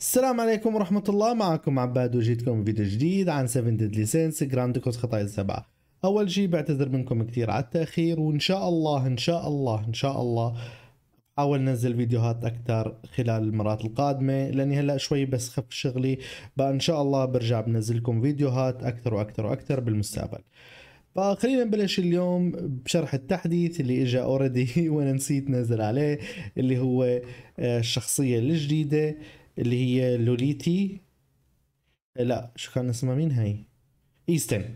السلام عليكم ورحمة الله معكم عباد وجيتكم فيديو جديد عن 7 Deadly Sins Grand Cross خطايا السبعة أول شي بعتذر منكم كثير على التأخير وإن شاء الله إن شاء الله إن شاء الله حاول ننزل فيديوهات أكثر خلال المرات القادمة لأني هلأ شوي بس خف شغلي بقى إن شاء الله برجع بنزل لكم فيديوهات أكثر وأكثر وأكثر بالمستقبل فخلينا نبلش اليوم بشرح التحديث اللي اجى اوريدي وانا نسيت نزل عليه اللي هو آه، الشخصيه الجديده اللي هي لوليتي لا شو كان اسمها مين هاي ايستن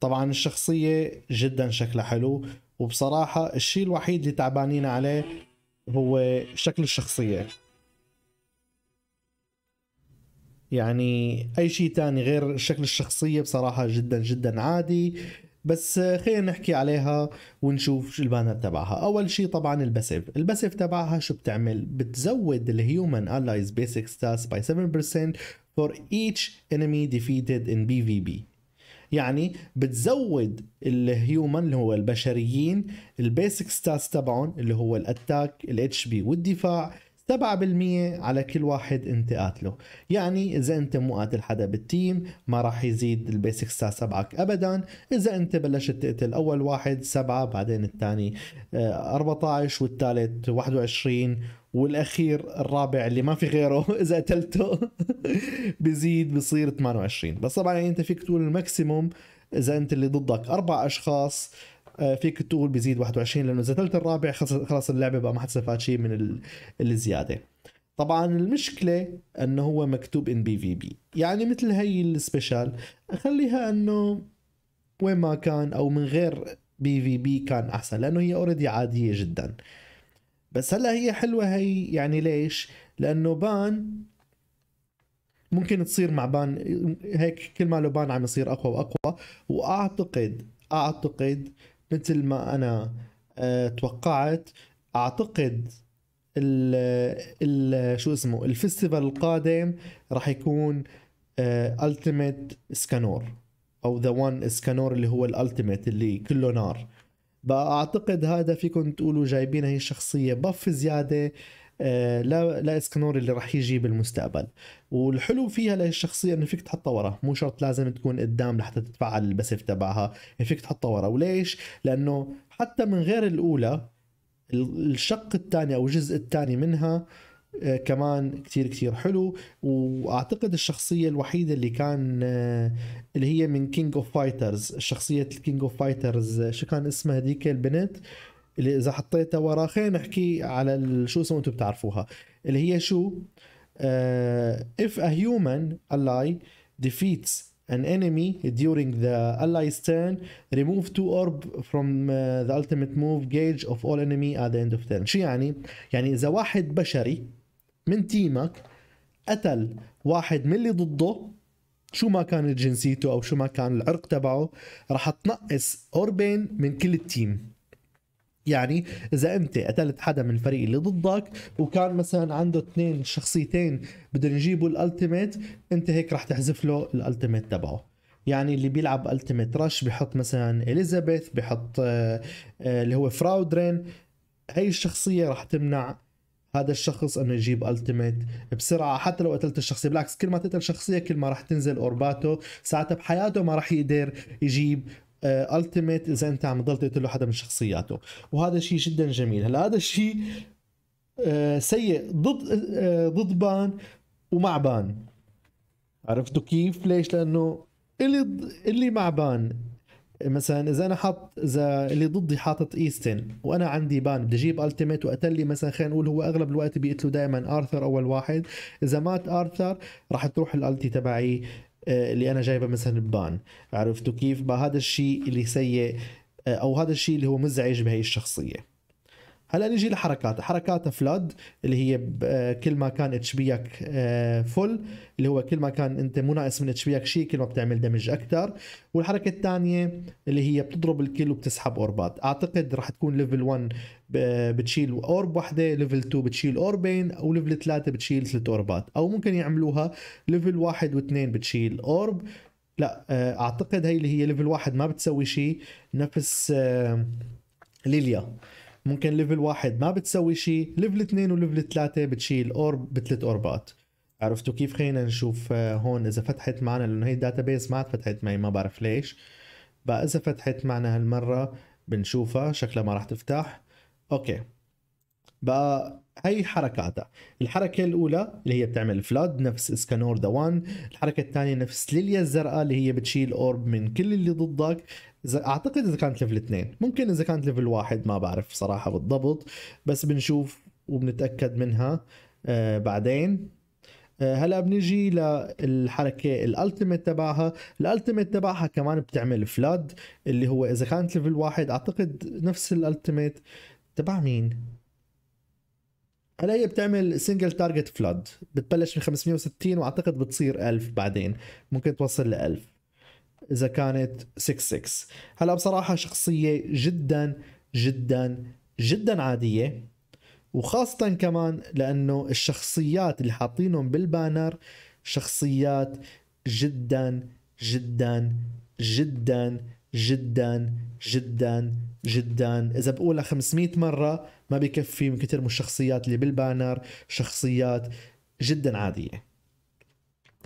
طبعا الشخصية جدا شكلها حلو وبصراحة الشيء الوحيد اللي تعبانين عليه هو شكل الشخصية يعني أي شيء تاني غير شكل الشخصية بصراحة جدا جدا عادي بس خلينا نحكي عليها ونشوف شو البانر تبعها اول شيء طبعا الباسيف الباسيف تبعها شو بتعمل بتزود الهيومن allies basic ستاس by 7% for each enemy defeated in PvP يعني بتزود الهيومن اللي هو البشريين البيسك ستاس تبعهم اللي هو الاتاك الاتش بي والدفاع 7% على كل واحد انت قاتله يعني اذا انت مو قاتل حدا بالتيم ما راح يزيد البيسك ستات سبعك ابدا اذا انت بلشت تقتل اول واحد سبعة بعدين الثاني 14 آه، والثالث 21 والاخير الرابع اللي ما في غيره اذا قتلته بزيد بصير 28 بس طبعا يعني انت فيك تقول الماكسيموم اذا انت اللي ضدك اربع اشخاص آه، فيك تقول بيزيد 21 لانه اذا ثلث الرابع خلص اللعبه بقى ما حتستفاد شيء من الزياده طبعا المشكله انه هو مكتوب ان بي في بي يعني مثل هي السبيشال خليها انه وين ما كان او من غير بي في بي كان احسن لانه هي اوريدي عاديه جدا بس هلا هي حلوه هي يعني ليش لانه بان ممكن تصير مع بان هيك كل ما له بان عم يصير اقوى واقوى واعتقد اعتقد مثل ما انا آه، توقعت اعتقد ال شو اسمه الفيستيفال القادم راح يكون التيميت آه، سكانور او ذا وان سكانور اللي هو الالتيميت اللي كله نار بقى اعتقد هذا فيكم تقولوا جايبين هي الشخصيه بف زياده آه، لا لا اسكنور اللي راح يجي بالمستقبل والحلو فيها للشخصيه انه فيك تحطها ورا مو شرط لازم تكون قدام لحتى تتفعل البسيف تبعها فيك تحطها ورا وليش لانه حتى من غير الاولى الشق الثاني او الجزء الثاني منها آه، كمان كتير كتير حلو واعتقد الشخصيه الوحيده اللي كان آه، اللي هي من كينج اوف فايترز شخصيه الكينج اوف فايترز شو كان اسمها هذيك البنت اللي اذا حطيتها ورا خلينا نحكي على شو اسمه انتم بتعرفوها اللي هي شو uh, if a human ally defeats an enemy during the ally's turn remove two orb from uh, the ultimate move gauge of all enemy at the end of turn شو يعني يعني اذا واحد بشري من تيمك قتل واحد من اللي ضده شو ما كانت جنسيته او شو ما كان العرق تبعه راح تنقص اوربين من كل التيم يعني اذا انت قتلت حدا من الفريق اللي ضدك وكان مثلا عنده اثنين شخصيتين بدهم يجيبوا الالتيميت انت هيك رح تحذف له الالتيميت تبعه يعني اللي بيلعب التيميت رش بحط مثلا اليزابيث بحط آه، آه، اللي هو فراودرين هي الشخصيه رح تمنع هذا الشخص انه يجيب التيميت بسرعه حتى لو قتلت الشخصيه بالعكس كل ما تقتل شخصيه كل ما راح تنزل اورباته ساعتها بحياته ما راح يقدر يجيب التيميت آه، اذا انت عم تضل تقتل حدا من شخصياته وهذا شيء جدا جميل هلا هذا الشيء آه، سيء ضد آه، ضد بان ومع بان عرفتوا كيف ليش لانه اللي اللي مع بان مثلا اذا انا حاط اذا اللي ضدي حاطط ايستن وانا عندي بان بدي اجيب التيميت وقتل لي مثلا خلينا نقول هو اغلب الوقت بيقتلوا دائما ارثر اول واحد اذا مات ارثر راح تروح الالتي تبعي آه، اللي انا جايبها مثلا ببان عرفتوا كيف؟ هذا الشيء اللي سيء آه، او هذا الشيء اللي هو مزعج بهي الشخصيه هلا نجي لحركاته حركاته فلاد اللي هي آه، كل ما كان اتش بيك آه، فل اللي هو كل ما كان انت مو ناقص من اتش بيك شيء كل ما بتعمل دمج اكثر والحركه الثانيه اللي هي بتضرب الكل وبتسحب اوربات اعتقد راح تكون ليفل 1 بتشيل اورب وحده ليفل 2 بتشيل اوربين او ليفل 3 بتشيل ثلاث اوربات او ممكن يعملوها ليفل 1 و2 بتشيل اورب لا آه، اعتقد هي اللي هي ليفل 1 ما بتسوي شيء نفس ليليا ممكن ليفل واحد ما بتسوي شيء ليفل اثنين وليفل ثلاثة بتشيل اورب بثلاث اوربات عرفتوا كيف خلينا نشوف آه، هون اذا فتحت معنا لانه هي الداتا بيس ما فتحت معي ما بعرف ليش بقى اذا فتحت معنا هالمرة بنشوفها شكلها ما راح تفتح اوكي بقى هي حركاتها الحركة الأولى اللي هي بتعمل فلاد نفس اسكانور 1 الحركة الثانية نفس ليليا الزرقاء اللي هي بتشيل أورب من كل اللي ضدك اذا اعتقد اذا كانت ليفل اثنين ممكن اذا كانت ليفل واحد ما بعرف صراحه بالضبط بس بنشوف وبنتاكد منها آه بعدين آه هلا بنجي للحركه الالتيميت تبعها الالتيميت تبعها كمان بتعمل فلاد اللي هو اذا كانت ليفل واحد اعتقد نفس الالتيميت تبع مين هلا هي بتعمل سنجل تارجت فلاد بتبلش من 560 واعتقد بتصير 1000 بعدين ممكن توصل ل 1000 اذا كانت 6 6 هلا بصراحه شخصيه جدا جدا جدا عاديه وخاصه كمان لانه الشخصيات اللي حاطينهم بالبانر شخصيات جدا جدا جدا جدا جدا جدا اذا بقولها 500 مره ما بكفي من كثر من الشخصيات اللي بالبانر شخصيات جدا عاديه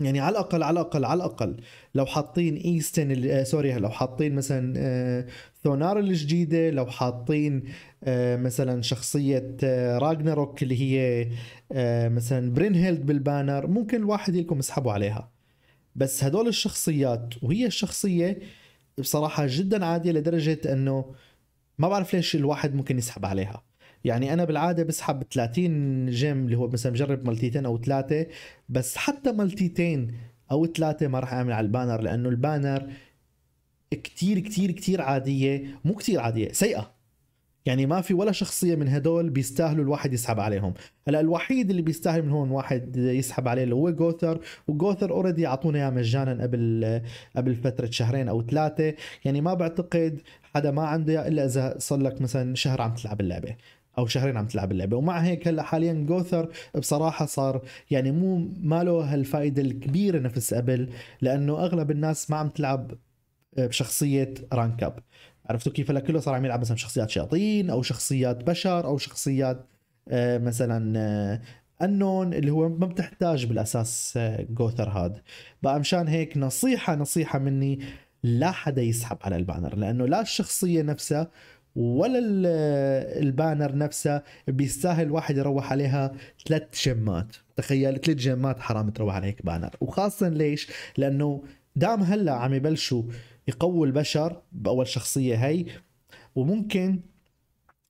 يعني على الاقل على الاقل على الاقل لو حاطين ايستن سوري آه، لو حاطين مثلا ثونار آه، الجديده لو حاطين آه، مثلا شخصيه راجناروك اللي هي مثلا برينهيلد بالبانر ممكن الواحد يلكم يسحبوا عليها بس هدول الشخصيات وهي الشخصيه بصراحه جدا عاديه لدرجه انه ما بعرف ليش الواحد ممكن يسحب عليها يعني انا بالعاده بسحب 30 جيم اللي هو مثلا بجرب ملتيتين او ثلاثه بس حتى ملتيتين او ثلاثه ما راح اعمل على البانر لانه البانر كتير كتير كتير عاديه مو كتير عاديه سيئه يعني ما في ولا شخصية من هدول بيستاهلوا الواحد يسحب عليهم هلا الوحيد اللي بيستاهل من هون واحد يسحب عليه اللي هو جوثر وجوثر اوريدي اعطونا اياه مجانا قبل قبل فترة شهرين او ثلاثة يعني ما بعتقد حدا ما عنده الا اذا صار لك مثلا شهر عم تلعب اللعبة او شهرين عم تلعب اللعبه ومع هيك هلا حاليا جوثر بصراحه صار يعني مو ماله هالفائده الكبيره نفس قبل لانه اغلب الناس ما عم تلعب بشخصيه رانك اب عرفتوا كيف هلا كله صار عم يلعب مثلا شخصيات شياطين او شخصيات بشر او شخصيات آه، مثلا انون آه، اللي هو ما بتحتاج بالاساس آه، جوثر هاد بقى مشان هيك نصيحه نصيحه مني لا حدا يسحب على البانر لانه لا الشخصيه نفسها ولا البانر نفسه بيستاهل واحد يروح عليها ثلاث جيمات تخيل ثلاث جيمات حرام تروح على هيك بانر وخاصة ليش لأنه دام هلا عم يبلشوا يقووا البشر بأول شخصية هي وممكن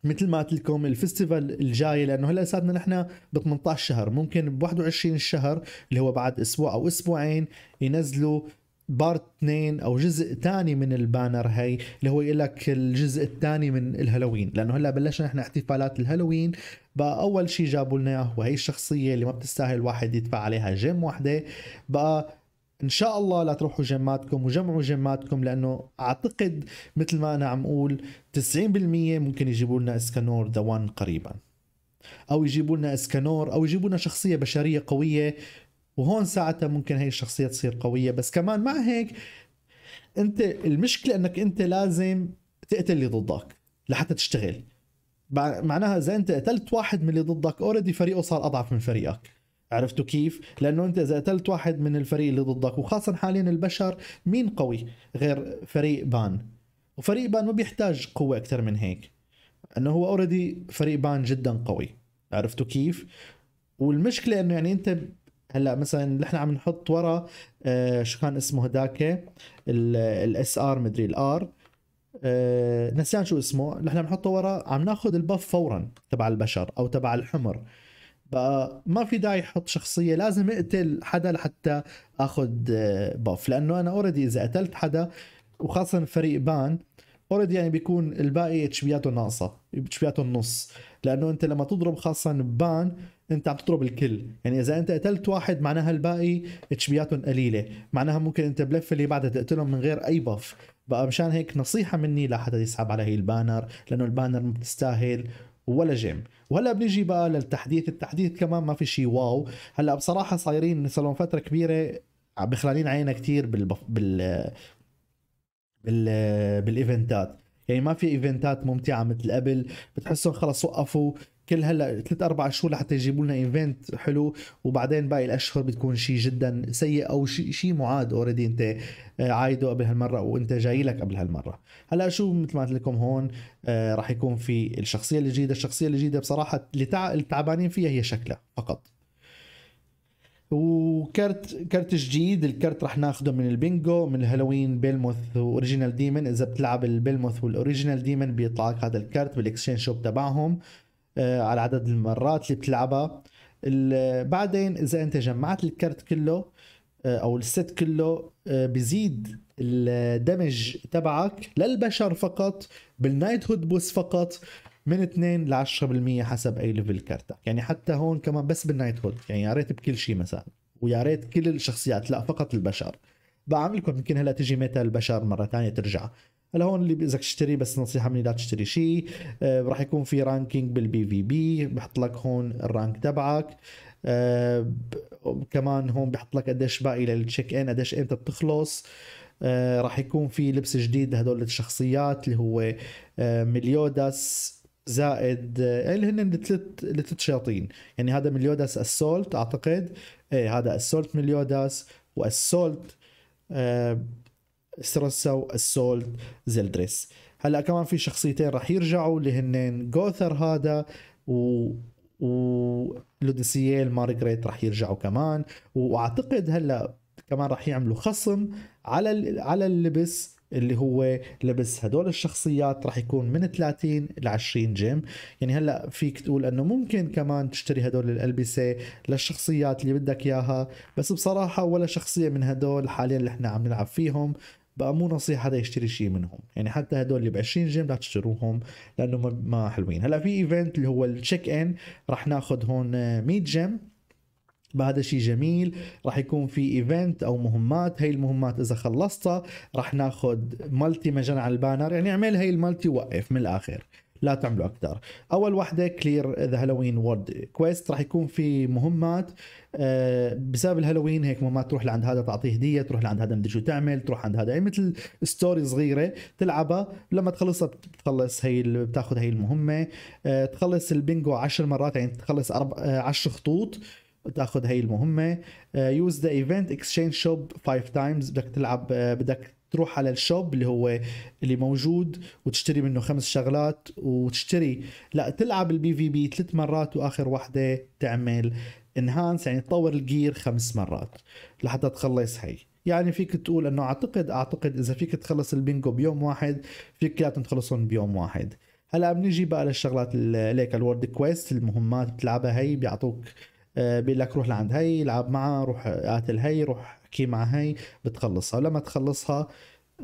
مثل ما قلت لكم الفستيفال الجاي لانه هلا صارنا نحن ب 18 شهر ممكن ب 21 الشهر اللي هو بعد اسبوع او اسبوعين ينزلوا بارت 2 او جزء ثاني من البانر هي اللي هو يقول لك الجزء الثاني من الهالوين لانه هلا بلشنا احنا احتفالات الهالوين بقى اول شيء جابوا لنا اياه هي الشخصيه اللي ما بتستاهل واحد يدفع عليها جيم واحده بقى ان شاء الله لا تروحوا جيماتكم وجمعوا جيماتكم لانه اعتقد مثل ما انا عم اقول 90% ممكن يجيبوا لنا اسكانور ذا وان قريبا او يجيبوا لنا اسكانور او يجيبوا لنا شخصيه بشريه قويه وهون ساعتها ممكن هي الشخصيه تصير قويه بس كمان مع هيك انت المشكله انك انت لازم تقتل اللي ضدك لحتى تشتغل معناها اذا انت قتلت واحد من اللي ضدك اوريدي فريقه صار اضعف من فريقك عرفتوا كيف؟ لانه انت اذا قتلت واحد من الفريق اللي ضدك وخاصه حاليا البشر مين قوي غير فريق بان؟ وفريق بان ما بيحتاج قوه اكثر من هيك انه هو اوريدي فريق بان جدا قوي عرفتوا كيف؟ والمشكله انه يعني انت هلا مثلا نحن عم نحط ورا آه، شو كان اسمه هداك الاس ار مدري الار آه، نسيان شو اسمه نحن عم نحطه ورا عم ناخذ البف فورا تبع البشر او تبع الحمر بقى ما في داعي احط شخصيه لازم اقتل حدا لحتى اخذ آه، باف لانه انا اوريدي اذا قتلت حدا وخاصه فريق بان اوريدي يعني بيكون الباقي اتش بياته ناقصه اتش بياته النص لانه انت لما تضرب خاصه بان انت عم تضرب الكل يعني اذا انت قتلت واحد معناها الباقي بياتهم قليله معناها ممكن انت بلفه اللي بعدها تقتلهم من غير اي بف بقى مشان هيك نصيحه مني لحدا يسحب على هي البانر لانه البانر ما بتستاهل ولا جيم وهلا بنيجي بقى للتحديث التحديث كمان ما في شيء واو هلا بصراحه صايرين صار لهم فتره كبيره بخلالين علينا كثير بال بال بال بالايفنتات يعني ما في ايفنتات ممتعه مثل قبل بتحسهم خلص وقفوا كل هلا ثلاث اربع شهور لحتى يجيبوا لنا ايفنت حلو وبعدين باقي الاشهر بتكون شيء جدا سيء او شيء شيء معاد اوريدي انت آه، عايده قبل هالمره وانت جاي لك قبل هالمره هلا شو مثل ما قلت لكم هون آه، راح يكون في الشخصيه الجديده الشخصيه الجديده بصراحه اللي تعبانين فيها هي شكلها فقط وكرت كرت جديد الكرت رح ناخده من البينجو من الهالوين بيلموث واوريجينال ديمن اذا بتلعب البيلموث والاوريجينال ديمن بيطلع لك هذا الكرت بالاكسشين شوب تبعهم آه، على عدد المرات اللي بتلعبها بعدين اذا انت جمعت الكرت كله آه، او الست كله آه، بزيد الدمج تبعك للبشر فقط بالنايت هود بوس فقط من 2 ل 10% حسب اي ليفل كرتك يعني حتى هون كمان بس بالنايت هود يعني يا ريت بكل شيء مثلا ويا ريت كل الشخصيات لا فقط البشر بعمل لكم يمكن هلا تجي ميتا البشر مره ثانيه ترجع هلا هون اللي بدك تشتري بس نصيحه مني لا تشتري شيء آه راح يكون في رانكينج بالبي في بي بحط لك هون الرانك تبعك آه كمان هون بحط لك قديش باقي للتشيك ان قديش انت بتخلص آه راح يكون في لبس جديد لهدول الشخصيات اللي هو آه مليوداس زائد آه اللي هن الثلاث شياطين يعني هذا مليوداس السولت اعتقد ايه هذا السولت مليوداس والسولت آه سترسا السولت زلدريس هلا كمان في شخصيتين راح يرجعوا اللي هنن جوثر هذا و و لودنسييل مارغريت راح يرجعوا كمان واعتقد هلا كمان راح يعملوا خصم على ال... على اللبس اللي هو لبس هدول الشخصيات راح يكون من 30 ل 20 جيم يعني هلا فيك تقول انه ممكن كمان تشتري هدول الالبسه للشخصيات اللي بدك اياها بس بصراحه ولا شخصيه من هدول حاليا اللي احنا عم نلعب فيهم بقى مو نصيحه حدا يشتري شيء منهم يعني حتى هدول اللي ب 20 جيم لا تشتروهم لانه ما حلوين هلا في ايفنت اللي هو التشيك ان راح ناخذ هون 100 جيم بهذا شيء جميل راح يكون في ايفنت او مهمات هاي المهمات اذا خلصتها راح ناخذ مالتي مجانا على البانر يعني اعمل هاي المالتي وقف من الاخر لا تعملوا اكثر اول وحده كلير ذا هالوين وورد كويست راح يكون في مهمات آه، بسبب الهالوين هيك مهمات تروح لعند هذا تعطيه هديه تروح لعند هذا مدري شو تعمل تروح عند هذا يعني مثل ستوري صغيره تلعبها لما تخلصها بتخلص هي بتاخذ هي المهمه آه، تخلص البنجو 10 مرات يعني تخلص 10 آه، خطوط تاخذ هي المهمه يوز ذا ايفنت اكسشينج شوب 5 تايمز بدك تلعب بدك تروح على الشوب اللي هو اللي موجود وتشتري منه خمس شغلات وتشتري لا تلعب البي في بي ثلاث مرات واخر واحده تعمل انهانس يعني تطور الجير خمس مرات لحتى تخلص هي يعني فيك تقول انه اعتقد اعتقد اذا فيك تخلص البينجو بيوم واحد فيك كلياتهم تخلصهم بيوم واحد هلا بنيجي بقى للشغلات ليك الورد كويست المهمات بتلعبها هي بيعطوك آه، بيقول لك روح لعند هي العب معها روح قاتل هي روح احكي مع هي بتخلصها ولما تخلصها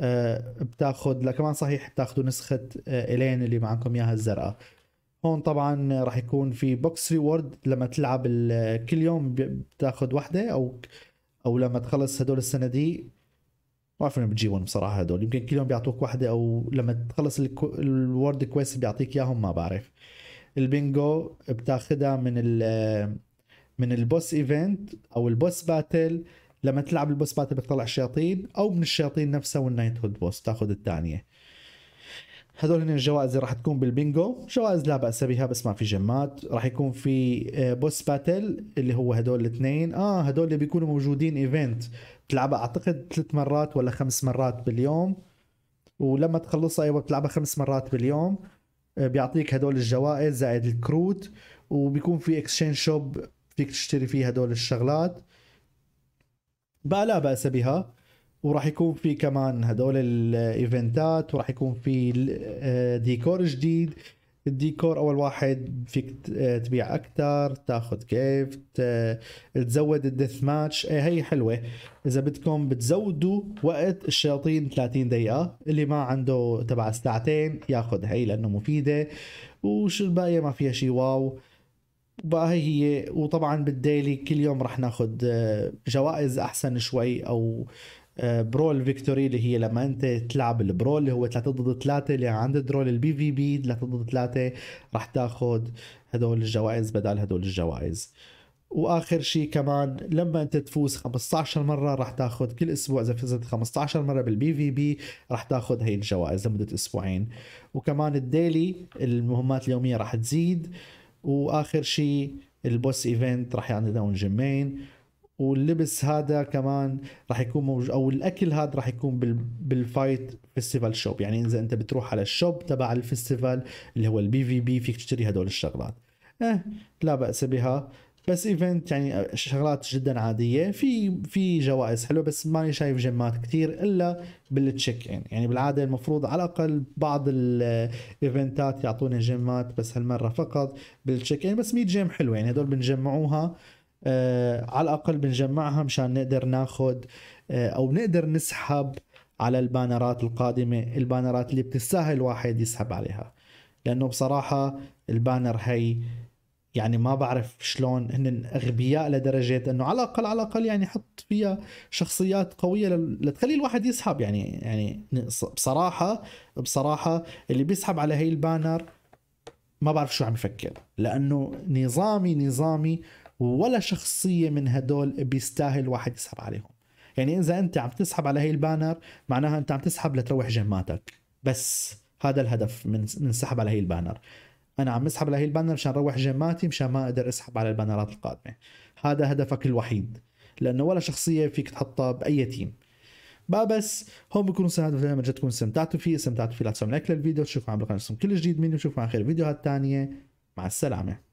آه، بتاخذ لكمان صحيح بتاخذوا نسخه آه، الين اللي معكم اياها الزرقاء هون طبعا راح يكون في بوكس ريورد لما تلعب كل يوم بتاخذ وحده او او لما تخلص هدول السندي ما بعرف وين بتجيبهم بصراحه هدول يمكن كل يوم بيعطوك وحده او لما تخلص الورد كويست بيعطيك اياهم ما بعرف البنجو بتاخذها من من البوس ايفنت او البوس باتل لما تلعب البوس باتل بتطلع الشياطين او من الشياطين نفسها والنايت هود بوس تاخذ الثانيه هذول هن الجوائز اللي راح تكون بالبينجو جوائز لا باس بها بس ما في جمات راح يكون في آه، بوس باتل اللي هو هذول الاثنين اه هذول اللي بيكونوا موجودين ايفنت تلعبها اعتقد ثلاث مرات ولا خمس مرات باليوم ولما تخلصها ايوه بتلعبها خمس مرات باليوم آه، بيعطيك هدول الجوائز زائد الكروت وبيكون في اكسشين شوب فيك تشتري فيه هدول الشغلات بقى لا بأس بها وراح يكون في كمان هدول الايفنتات وراح يكون في آه، ديكور جديد الديكور اول واحد فيك آه، تبيع اكثر تاخذ كيف آه، تزود الديث ماتش هي حلوه اذا بدكم بتزودوا وقت الشياطين 30 دقيقه اللي ما عنده تبع ساعتين ياخذ هي لانه مفيده وشو الباقيه ما فيها شيء واو بقى هي وطبعا بالديلي كل يوم رح ناخذ آه، جوائز احسن شوي او آه، برول فيكتوري اللي هي لما انت تلعب البرول اللي هو 3 ضد 3 اللي عند درول البي في بي 3 ضد 3 رح تاخذ هدول الجوائز بدل هدول الجوائز واخر شيء كمان لما انت تفوز 15 مره راح تاخذ كل اسبوع اذا فزت 15 مره بالبي في بي راح تاخذ هي الجوائز لمده اسبوعين وكمان الديلي المهمات اليوميه راح تزيد واخر شيء البوس ايفنت راح يعني يعني جيمين واللبس هذا كمان راح يكون موجود او الاكل هذا راح يكون بالفايت فيستيفال شوب يعني اذا انت بتروح على الشوب تبع الفيستيفال اللي هو البي في بي فيك تشتري هدول الشغلات اه لا باس بها بس ايفنت يعني شغلات جدا عاديه في في جوائز حلوه بس ماني شايف جيمات كثير الا بالتشيك ان يعني بالعاده المفروض على الاقل بعض الايفنتات يعطونا جيمات بس هالمره فقط بالتشيك ان بس 100 جيم حلوه يعني هدول بنجمعوها آه على الاقل بنجمعها مشان نقدر ناخذ آه او نقدر نسحب على البانرات القادمه البانرات اللي بتستاهل واحد يسحب عليها لانه بصراحه البانر هي يعني ما بعرف شلون هن اغبياء لدرجه انه على الاقل على الاقل يعني حط فيها شخصيات قويه لتخلي الواحد يسحب يعني يعني بصراحه بصراحه اللي بيسحب على هي البانر ما بعرف شو عم يفكر لانه نظامي نظامي ولا شخصيه من هدول بيستاهل واحد يسحب عليهم يعني اذا انت عم تسحب على هي البانر معناها انت عم تسحب لتروح جيماتك بس هذا الهدف من من سحب على هي البانر انا عم اسحب لهي البانر مشان اروح جيماتي مشان ما اقدر اسحب على البانرات القادمه هذا هدفك الوحيد لانه ولا شخصيه فيك تحطها باي تيم بس هون بكون ساعد الفيلم من تكون استمتعتوا فيه استمتعتوا فيه لا تنسوا لايك للفيديو تشوفوا عم بالقناه كل جديد مني وشوفوا على خير فيديوهات الثانيه مع السلامه